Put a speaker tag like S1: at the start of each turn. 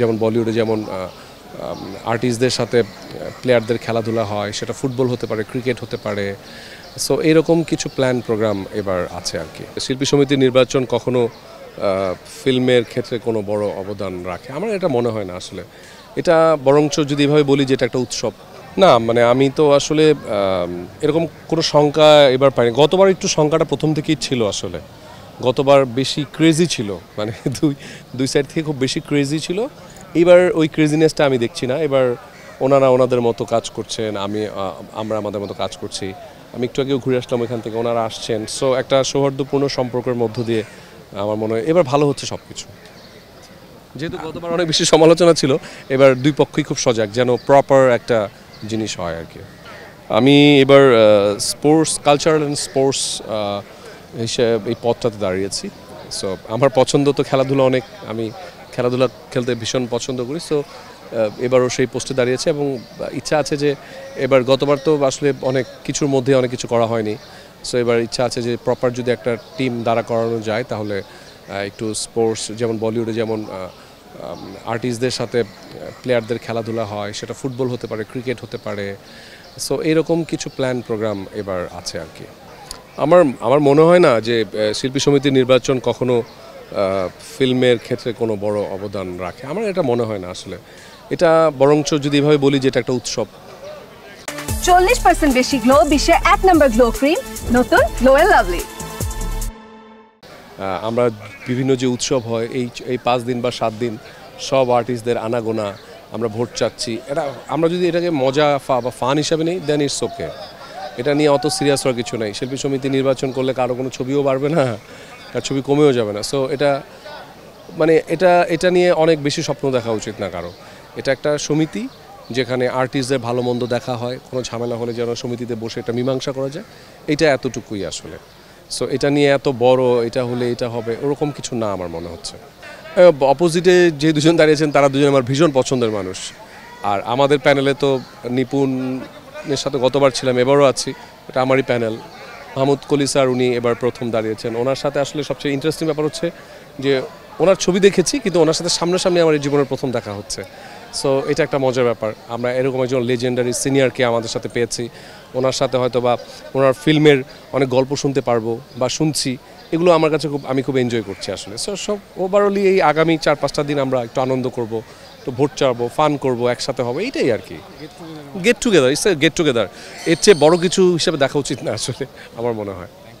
S1: যেমন বলিউডে যেমন আর্টিস্টদের সাথে প্লেয়ারদের খেলাধুলা হয় সেটা ফুটবল হতে পারে ক্রিকেট হতে পারে সো এরকম কিছু প্ল্যান প্রোগ্রাম এবার আছে আর কি শিল্পী সমিতির নির্বাচন কখনো ফিল্মের ক্ষেত্রে কোনো বড় অবদান রাখে আমার এটা মনে হয় না আসলে এটা বরঞ্চ যদি এভাবে বলি যে এটা একটা উৎসব না মানে আমি তো আসলে এরকম কোনো শঙ্কা এবার পাইনি গতবার একটু শঙ্কাটা প্রথম থেকেই ছিল আসলে গতবার বেশি ক্রেজি ছিল মানে দুই দুই সাইড থেকে খুব বেশি ক্রেজি ছিল এবার ওই ক্রেজিনেসটা আমি দেখছি না এবার ওনারা ওনাদের মতো কাজ করছেন আমি আমরা আমাদের মতো কাজ করছি আমি একটু আগেও ঘুরে আসলাম ওইখান থেকে ওনারা আসছেন সো একটা সৌহার্দ্যপূর্ণ সম্পর্কের মধ্য দিয়ে আমার মনে হয় এবার ভালো হচ্ছে সব কিছু যেহেতু গতবার অনেক বেশি সমালোচনা ছিল এবার দুই পক্ষই খুব সজাগ যেন প্রপার একটা জিনিস হয় আর কি আমি এবার স্পোর্টস কালচারাল অ্যান্ড স্পোর্টস হিসেবে এই পথটাতে দাঁড়িয়েছি সো আমার পছন্দ তো খেলাধুলা অনেক আমি খেলাধুলা খেলতে ভীষণ পছন্দ করি সো এবারও সেই পোস্টে দাঁড়িয়েছে এবং ইচ্ছা আছে যে এবার গতবার তো আসলে অনেক কিছুর মধ্যে অনেক কিছু করা হয়নি সো এবার ইচ্ছা আছে যে প্রপার যদি একটা টিম দাঁড়া করানো যায় তাহলে একটু স্পোর্টস যেমন বলিউডে যেমন আর্টিস্টদের সাথে প্লেয়ারদের খেলাধুলা হয় সেটা ফুটবল হতে পারে ক্রিকেট হতে পারে সো এরকম কিছু প্ল্যান প্রোগ্রাম এবার আছে আর কি আমার আমার মনে হয় না যে শিল্পী সমিতির নির্বাচন কখনো ফিল্মের ক্ষেত্রে কোনো বড় অবদান রাখে আমার এটা মনে হয় না আসলে এটা বরঞ্চ যদি এভাবে বলি যে এটা একটা উৎসব চল্লিশ পার্সেন্ট বেশি গ্লো বিশ্বে এক নম্বর গ্লো ক্রিম নতুন গ্লো লাভলি আমরা বিভিন্ন যে উৎসব হয় এই এই পাঁচ দিন বা সাত দিন সব আর্টিস্টদের আনাগোনা আমরা ভোট চাচ্ছি এটা আমরা যদি এটাকে মজা বা ফান হিসাবে নিই দেন ইটস ওকে এটা নিয়ে অত সিরিয়াস হওয়ার কিছু নাই শিল্পী সমিতি নির্বাচন করলে কারো কোনো ছবিও বাড়বে না তার ছবি কমেও যাবে না সো এটা মানে এটা এটা নিয়ে অনেক বেশি স্বপ্ন দেখা উচিত না কারো এটা একটা সমিতি যেখানে আর্টিস্টদের ভালো মন্দ দেখা হয় কোনো ঝামেলা হলে যেন সমিতিতে বসে এটা মীমাংসা করা যায় এটা এতটুকুই আসলে সো এটা নিয়ে এত বড় এটা হলে এটা হবে ওরকম কিছু না আমার মনে হচ্ছে অপোজিটে যে দুজন দাঁড়িয়েছেন তারা দুজন আমার ভীষণ পছন্দের মানুষ আর আমাদের প্যানেলে তো নিপুণ আপনার সাথে গতবার ছিলাম এবারও আছি এটা আমারই প্যানেল মাহমুদ কলি স্যার উনি এবার প্রথম দাঁড়িয়েছেন ওনার সাথে আসলে সবচেয়ে ইন্টারেস্টিং ব্যাপার হচ্ছে যে ওনার ছবি দেখেছি কিন্তু ওনার সাথে সামনাসামনি আমার জীবনের প্রথম দেখা হচ্ছে সো এটা একটা মজার ব্যাপার আমরা এরকম একজন লেজেন্ডারি সিনিয়রকে আমাদের সাথে পেয়েছি ওনার সাথে হয়তো বা ওনার ফিল্মের অনেক গল্প শুনতে পারবো বা শুনছি এগুলো আমার কাছে খুব আমি খুব এনজয় করছি আসলে সো সব ওভারঅলি এই আগামী চার পাঁচটা দিন আমরা একটু আনন্দ করব তো ভোট চাড়বো ফান করবো একসাথে হবে এইটাই আর কি get together is get together এর চেয়ে বড় কিছু হিসেবে দেখা উচিত না আসলে আমার মনে হয়